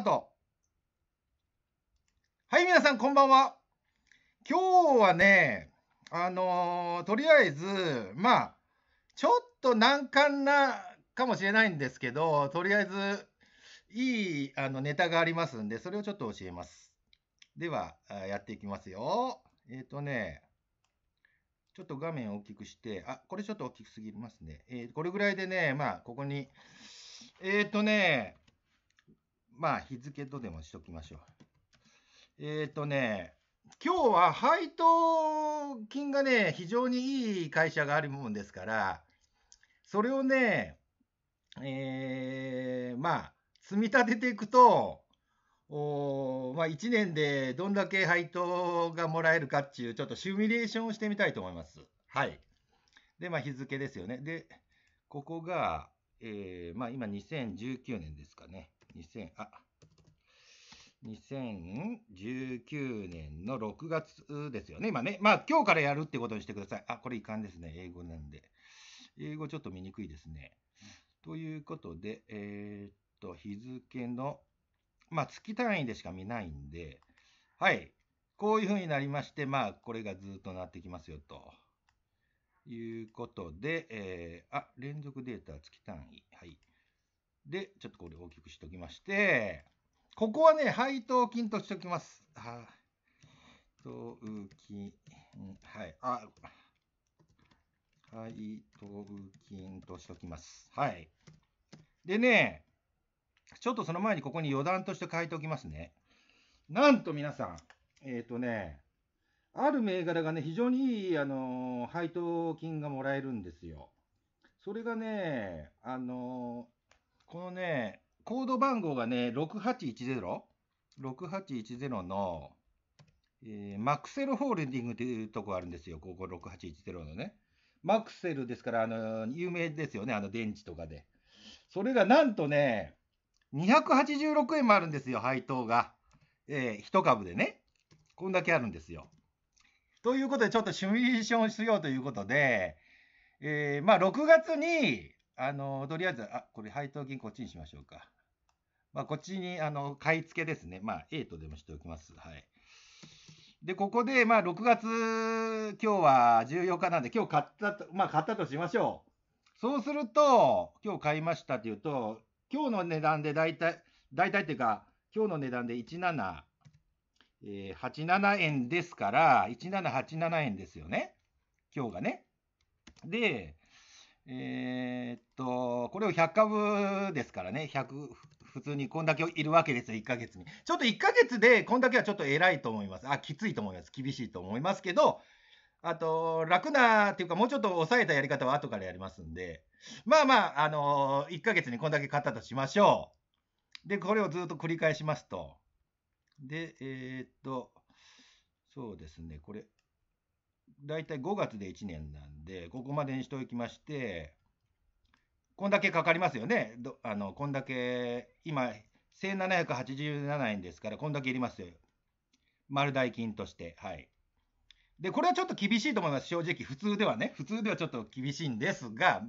ート。はい、皆さん、こんばんは。今日はね、あのー、とりあえず、まあ、ちょっと難関なかもしれないんですけど、とりあえず、いいあのネタがありますんで、それをちょっと教えます。では、やっていきますよ。えっ、ー、とね、ちょっと画面を大きくして、あ、これちょっと大きくすぎますね。えー、これぐらいでね、まあ、ここに、えっ、ー、とね、まあ、日付とでもしときましょう。えっ、ー、とね、今日は配当金がね、非常にいい会社があるもんですから、それをね、えー、まあ、積み立てていくと、おまあ、1年でどんだけ配当がもらえるかっていう、ちょっとシミュレーションをしてみたいと思います。はい。で、まあ、日付ですよね。で、ここが、えー、まあ、今2019年ですかね。2000あ2019年の6月ですよね、今ね。まあ、今日からやるってことにしてください。あ、これいかんですね。英語なんで。英語ちょっと見にくいですね。ということで、えー、っと、日付の、まあ、月単位でしか見ないんで、はい。こういうふうになりまして、まあ、これがずっとなってきますよ、ということで、えー、あ、連続データ月単位。はい。で、ちょっとこれ大きくしておきまして、ここはね、配当金としておきます。は当金、はい、あ、配当金としておきます。はい。でね、ちょっとその前にここに余談として書いておきますね。なんと皆さん、えっ、ー、とね、ある銘柄がね、非常にいい、あのー、配当金がもらえるんですよ。それがね、あのこのね、コード番号がね、6810?6810 の、えー、マクセルホールディングというとこあるんですよ。ここ6810のね。マクセルですから、あの、有名ですよね。あの電池とかで。それがなんとね、286円もあるんですよ。配当が。えー、1株でね。こんだけあるんですよ。ということで、ちょっとシミュレーションしようということで、えー、まあ、6月に、あの、とりあえず、あ、これ配当金こっちにしましょうか。まあ、こっちに、あの、買い付けですね。まあ、A とでもしておきます。はい。で、ここで、まあ、6月、今日は14日なんで、今日買ったと、まあ、買ったとしましょう。そうすると、今日買いましたっていうと、今日の値段で大体、大体っていうか、今日の値段で17、え87円ですから、1787円ですよね。今日がね。で、えー、っと、これを100株ですからね、100、普通にこんだけいるわけですよ、1ヶ月に。ちょっと1ヶ月で、こんだけはちょっと偉いと思います。あ、きついと思います。厳しいと思いますけど、あと、楽なっていうか、もうちょっと抑えたやり方は後からやりますんで、まあまあ、あのー、1ヶ月にこんだけ買ったとしましょう。で、これをずっと繰り返しますと。で、えー、っと、そうですね、これ、大体5月で1年なんで、ここまでにしておきまして、こんだけかかりますよね。あの、こんだけ、今、1787円ですから、こんだけいりますよ。丸代金として。はい。で、これはちょっと厳しいと思います。正直。普通ではね。普通ではちょっと厳しいんですが、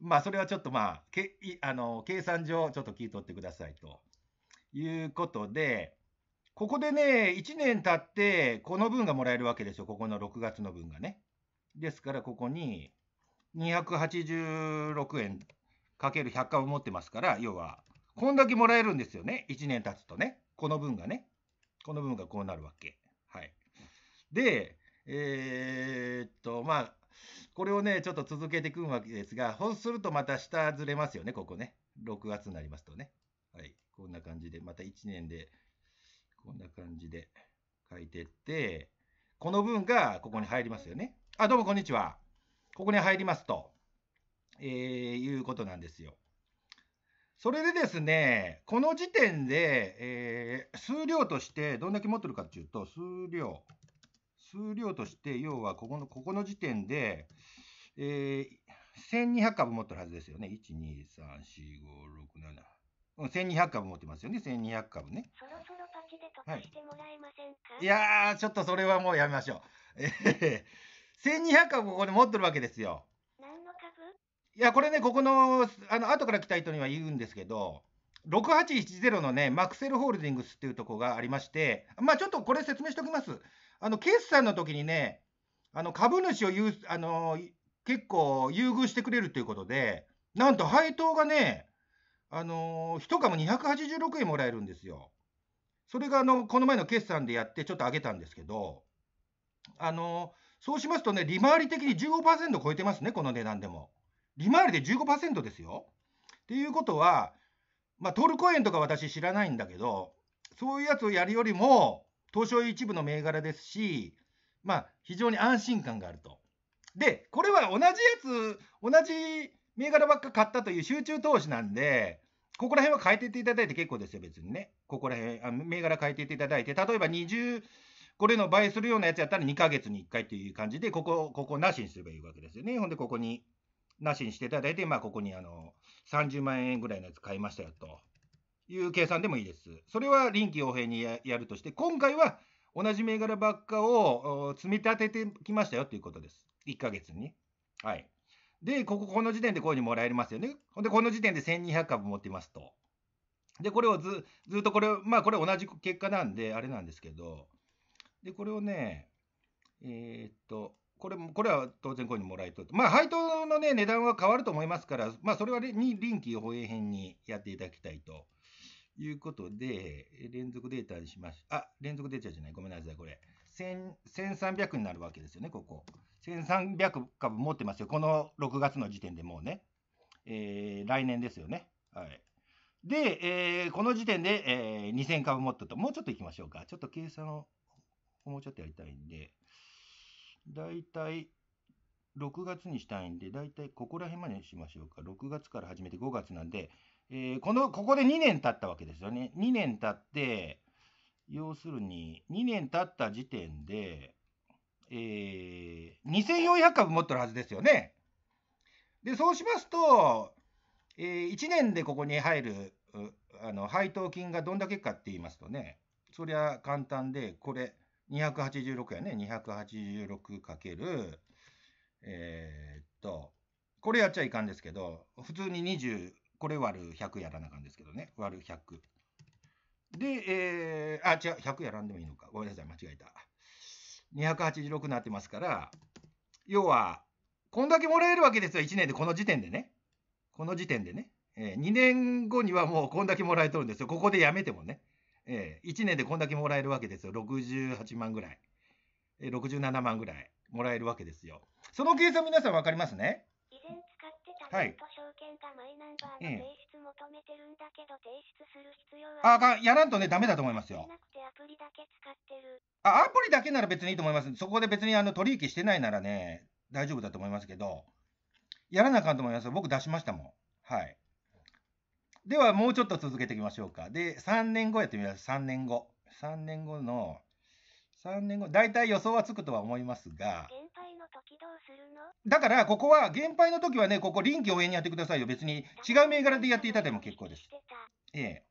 まあ、それはちょっとまあ、けあの計算上、ちょっと聞いとってくださいということで、ここでね、1年経って、この分がもらえるわけですよ。ここの6月の分がね。ですから、ここに、286円かける100株持ってますから、要は、こんだけもらえるんですよね。1年経つとね。この分がね。この分がこうなるわけ。はい。で、えー、っと、まあ、これをね、ちょっと続けていくわけですが、そうするとまた下ずれますよね、ここね。6月になりますとね。はい。こんな感じで、また1年でこんな感じで書いてって、この文がここに入りますよね。あ、どうもこんにちは。ここに入りますと、えー、いうことなんですよ。それでですね、この時点で、えー、数量としてどんだけ持ってるかっていうと、数量。数量として、要はここの、ここの時点で、えー、1200株持ってるはずですよね。1、2、3、4、5、6、7。1200株持ってますよね。1200株ね。そで得してもらえませんか、はい、いやー、ちょっとそれはもうやめましょう。1200株ここで持ってるわけですよ。何の株いや、これね、ここの、あの、後から来た人には言うんですけど、6810のね、マクセルホールディングスっていうとこがありまして、まあちょっとこれ説明しておきます。あの、決算の時にね、あの、株主をう、あの、結構優遇してくれるということで、なんと配当がね、あのー、1株286円もらえるんですよ。それがあのこの前の決算でやってちょっと上げたんですけど、あのそうしますとね、利回り的に15%超えてますね、この値段でも。利回りで15%ですよ。っていうことは、まあ、トルコ円とか私知らないんだけど、そういうやつをやるよりも、東証一部の銘柄ですし、まあ、非常に安心感があると。で、これは同じやつ、同じ銘柄ばっか買ったという集中投資なんで、ここら辺は変えていっていただいて結構ですよ、別にね。ここら辺、あ銘柄変えていっていただいて、例えば20、これの倍するようなやつやったら2ヶ月に1回という感じで、ここ、ここなしにすればいいわけですよね。ほんで、ここに、なしにしていただいて、まあ、ここにあの、30万円ぐらいのやつ買いましたよ、という計算でもいいです。それは臨機応変にやるとして、今回は同じ銘柄ばっかを積み立ててきましたよということです。1ヶ月に。はい。で、ここ、この時点でこういうふうにもらえますよね。ほんで、この時点で1200株持ってますと。で、これをず、ずっとこれ、まあ、これ同じ結果なんで、あれなんですけど、で、これをね、えー、っと、これも、これは当然こういうふうにもらえと。まあ、配当のね、値段は変わると思いますから、まあ、それは臨機応変編にやっていただきたいということで、連続データにしまし、あ、連続データじゃない、ごめんなさい、これ。1300になるわけですよね、ここ。1300株持ってますよ。この6月の時点でもうね。えー、来年ですよね。はい。で、えー、この時点で、えー、2000株持ってと、もうちょっと行きましょうか。ちょっと計算を、もうちょっとやりたいんで、だいたい6月にしたいんで、だいたいここら辺までにしましょうか。6月から始めて5月なんで、えー、この、ここで2年経ったわけですよね。2年経って、要するに2年経った時点で、えー、2400株持ってるはずですよね。で、そうしますと、えー、1年でここに入るあの配当金がどんだけかって言いますとね、そりゃ簡単で、これ286やね、286かける、えー、っと、これやっちゃいかんですけど、普通に20、これ割る100やらなあかんですけどね、割る100。で、えー、あ、違う、100やらんでもいいのか。ごめんなさい、間違えた。286になってますから、要は、こんだけもらえるわけですよ、1年で、この時点でね。この時点でね。えー、2年後にはもうこんだけもらえとるんですよ。ここでやめてもね。えー、1年でこんだけもらえるわけですよ。68万ぐらい。えー、67万ぐらいもらえるわけですよ。その計算皆さん分かりますね。はい証券がマイナンバーの提出求めてるんだけど、提出する必要はあがやらんとね、だめだと思いますよ。なくてアプリだけ使ってるあアプリだけなら別にいいと思います。そこで別にあの取引してないならね、大丈夫だと思いますけど、やらなあかんと思います。僕出しましたもん。はい。では、もうちょっと続けていきましょうか。で、3年後やってみます。3年後。3年後の、3年後、大体予想はつくとは思いますが、現だから、ここは、減配の時はね、ここ、臨機応変にやってくださいよ。別に、違う銘柄でやっていただいても結構です。ええ。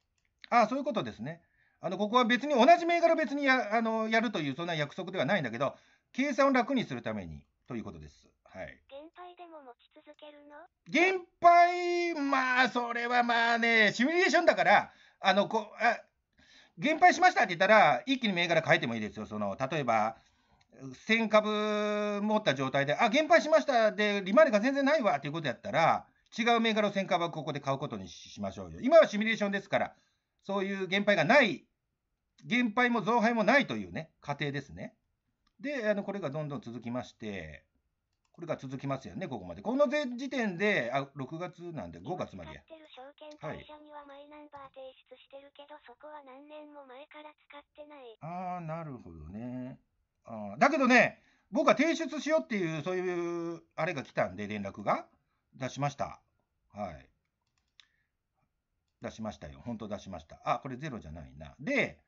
ああ、そういうことですね。あの、ここは別に、同じ銘柄別にや、あの、やるという、そんな約束ではないんだけど、計算を楽にするために、ということです。はい。減配でも持ち続けるの減配、まあ、それはまあね、シミュレーションだから、あの、こ、あ、減配しましたって言ったら、一気に銘柄変えてもいいですよ。その、例えば、1000株持った状態で、あ、減配しましたで、利回りが全然ないわっていうことやったら、違う銘柄の1000株はここで買うことにしましょうよ。今はシミュレーションですから、そういう減配がない、減配も増配もないというね、過程ですね。で、あの、これがどんどん続きまして、これが続きますよね、ここまで。この時点で、あ、6月なんで、5月までや。はい。ああ、なるほどね。うん、だけどね、僕は提出しようっていう、そういう、あれが来たんで、連絡が出しました。はい。出しましたよ。本当出しました。あ、これゼロじゃないな。で、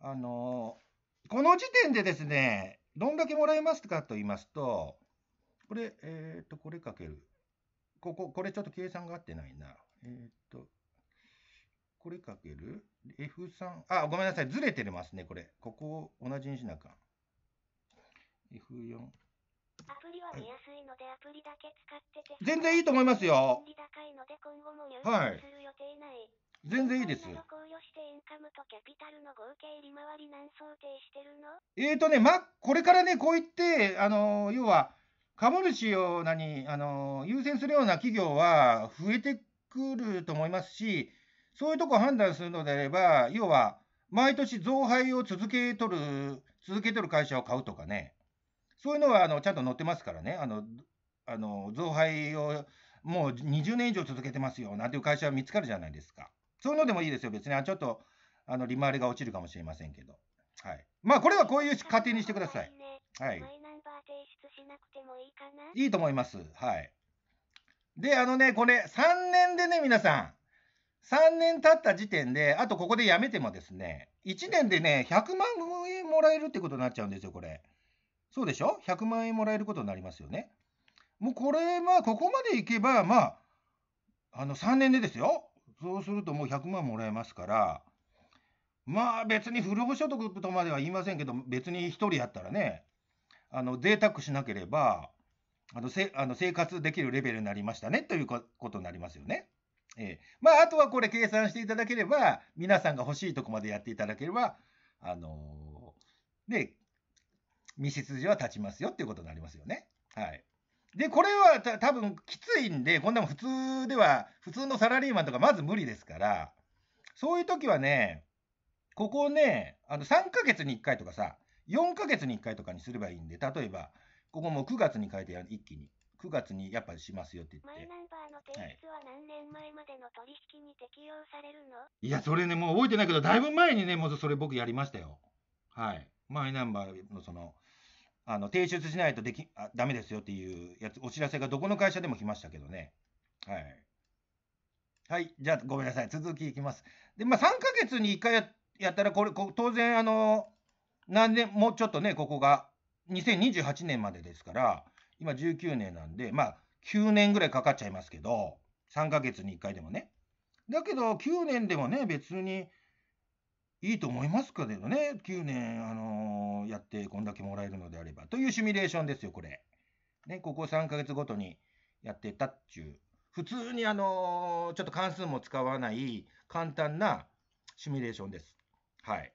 あのー、この時点でですね、どんだけもらえますかと言いますと、これ、えっ、ー、と、これかける。ここ、これちょっと計算が合ってないな。えっ、ー、と、これかける F3。あ、ごめんなさい。ずれてますね、これ。ここを同じにしなあかん。F4。アプリは見やすいので、アプリだけ使ってて。全然いいと思いますよ。いではい。すい。全然いいです。考えーとね、ま、これからね、こう言って、あの、要は、株主を何、あの、優先するような企業は増えてくると思いますし、そういうとこ判断するのであれば、要は、毎年増配を続けとる、続けとる会社を買うとかね。そういうのはあのちゃんと載ってますからね、あのあの増配をもう20年以上続けてますよなんていう会社は見つかるじゃないですか。そういうのでもいいですよ、別に。ちょっとあの利回りが落ちるかもしれませんけど。はい、まあ、これはこういう過程にしてください。はい、いいと思います。はい。で、あのね、これ、3年でね、皆さん、3年経った時点で、あとここでやめてもですね、1年でね、100万円もらえるってことになっちゃうんですよ、これ。そうでしょ ?100 万円もらえることになりますよね。もうこれ、まあ、ここまでいけば、まあ、あの、3年でですよ。そうするともう100万もらえますから、まあ別に不労所得とまでは言いませんけど、別に1人やったらね、あの、贅沢しなければ、あのせあの生活できるレベルになりましたねということになりますよね。えー、まあ、あとはこれ計算していただければ、皆さんが欲しいとこまでやっていただければ、あのー、で、道筋は立ちますよっていうことになりますよね。はい。で、これはた多分きついんで、こんなも普通では、普通のサラリーマンとかまず無理ですから、そういう時はね、ここね、あの3ヶ月に1回とかさ、4ヶ月に1回とかにすればいいんで、例えば、ここも9月に変えて一気に。9月にやっぱりしますよって言って。マイナンバーの提出は何年前までの取引に適用されるの、はい、いや、それね、もう覚えてないけど、だいぶ前にね、もうそれ僕やりましたよ。はい。マイナンバーのその、あの提出しないとできあダメですよっていうやつ、お知らせがどこの会社でも来ましたけどね。はい。はい。じゃあ、ごめんなさい。続きいきます。で、まあ、3ヶ月に1回やったら、これ、こ当然、あの、何年、もうちょっとね、ここが、2028年までですから、今19年なんで、まあ、9年ぐらいかかっちゃいますけど、3ヶ月に1回でもね。だけど、9年でもね、別に、いいと思いますけどね、9年、あのー、やってこんだけもらえるのであれば、というシミュレーションですよ、これ。ね、ここ3ヶ月ごとにやってたっちゅう。普通にあのー、ちょっと関数も使わない簡単なシミュレーションです。はい。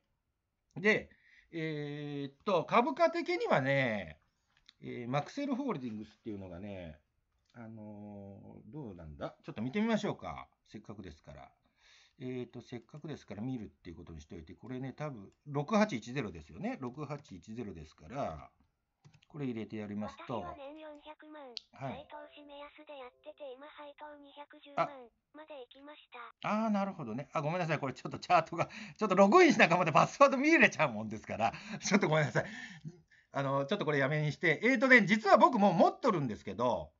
で、えー、っと、株価的にはね、えー、マクセルホールディングスっていうのがね、あのどうなんだちょっと見てみましょうか。せっかくですから。えっ、ー、と、せっかくですから見るっていうことにしておいて、これね、多分6810ですよね。6810ですから、これ入れてやりますと。は年万。はい。配当目安でやってて、今配当万まで行きました。ああ、なるほどね。あ、ごめんなさい。これちょっとチャートが、ちょっとログインしなかまでパスワード見入れちゃうもんですから、ちょっとごめんなさい。あの、ちょっとこれやめにして、えっ、ー、とね、実は僕も持っとるんですけど、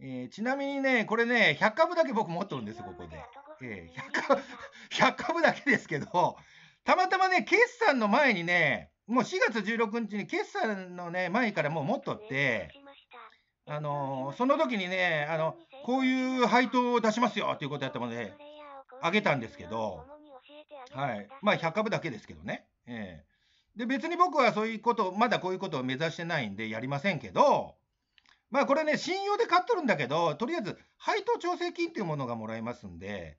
えー、ちなみにね、これね、100株だけ僕持っとるんです、ここで。え100株、株だけですけど、たまたまね、決算の前にね、もう4月16日に決算のね、前からもう持っとって、あのー、その時にね、あの、こういう配当を出しますよっていうことやったので、あげたんですけど、はい。まあ、100株だけですけどね。ええー、で、別に僕はそういうこと、まだこういうことを目指してないんでやりませんけど、まあ、これね、信用で買っとるんだけど、とりあえず、配当調整金っていうものがもらえますんで、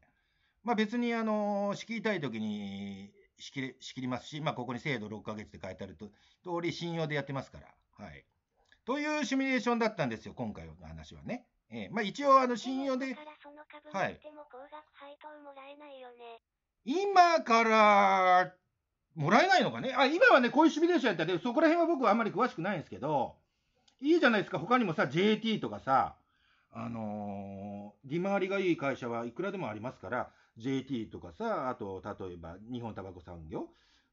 まあ、別にあの仕切りたいときに仕切り仕切りますし、まあ、ここに制度6ヶ月で書いてあると通り、信用でやってますから。はい、というシミュレーションだったんですよ、今回の話はね。えまあ、一応、あの信用で。はい、今からもらえないのかねあ今はね、こういうシミュレーションやったけど、そこら辺は僕はあんまり詳しくないんですけど、いいじゃないですか、他にもさ、JT とかさ、あのー、利回りがいい会社はいくらでもありますから、JT とかさ、あと、例えば、日本タバコ産業。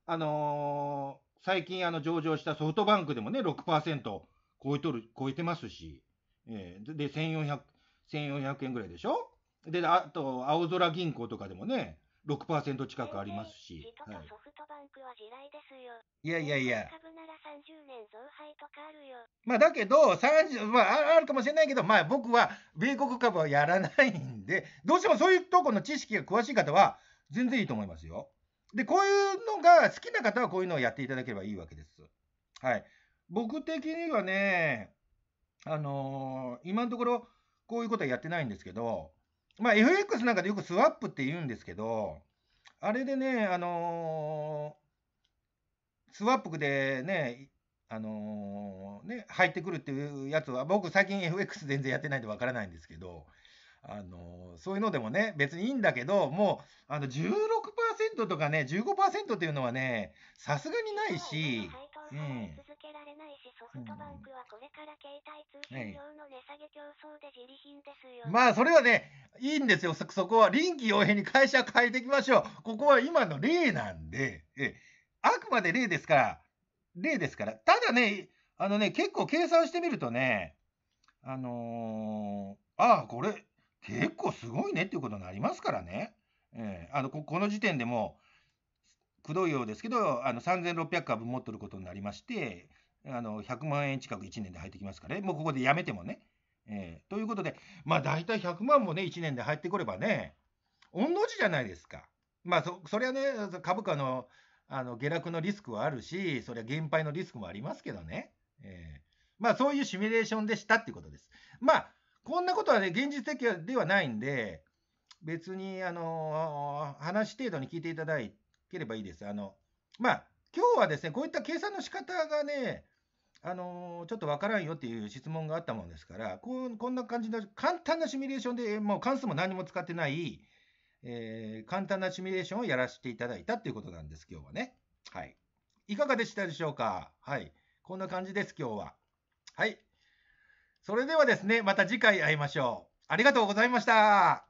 あのー、最近あの上場したソフトバンクでもね、6%超えとる、超えてますし、えー、で、1400、1400円ぐらいでしょで、あと、青空銀行とかでもね、6%近くありますし。い、ソフトバンクは地雷ですよ。いやいやいや。株なら30年増配とかあるよ。まあだけど、三十まああるかもしれないけど、まあ僕は米国株はやらないんで、どうしてもそういうとこの知識が詳しい方は全然いいと思いますよ。で、こういうのが好きな方はこういうのをやっていただければいいわけです。はい。僕的にはね、あのー、今のところこういうことはやってないんですけど、まあ、FX なんかでよくスワップって言うんですけど、あれでね、あのー、スワップでね、あのー、ね、入ってくるっていうやつは、僕最近 FX 全然やってないんでわからないんですけど、あのー、そういうのでもね、別にいいんだけど、もう、あの16、とかね、15%っていうのはね、さすがにないし、うん。ソフトバンクはこれから携帯通信用の値下げ競争で自利品ですよ、はい、まあそれはねいいんですよそこは臨機応変に会社変えていきましょうここは今の例なんでえあくまで例ですから例ですからただねあのね結構計算してみるとねあのー、ああこれ結構すごいねっていうことになりますからね、えー、あのここの時点でもくどいようですけど、あの3600株持ってることになりまして、あの、100万円近く1年で入ってきますからね。もうここでやめてもね。えー、ということで、まあ大体100万もね、1年で入ってくればね、御の字じゃないですか。まあそ、そりゃね、株価の、あの、下落のリスクはあるし、そりゃ減配のリスクもありますけどね。えー、まあそういうシミュレーションでしたっていうことです。まあ、こんなことはね、現実的ではないんで、別に、あのー、話程度に聞いていただければいいです。あの、まあ、今日はですね、こういった計算の仕方がね、あのー、ちょっとわからんよっていう質問があったもんですから、こうこんな感じの簡単なシミュレーションで、もう関数も何も使ってない、えー、簡単なシミュレーションをやらせていただいたということなんです、今日はね。はい。いかがでしたでしょうかはい。こんな感じです、今日は。はい。それではですね、また次回会いましょう。ありがとうございました。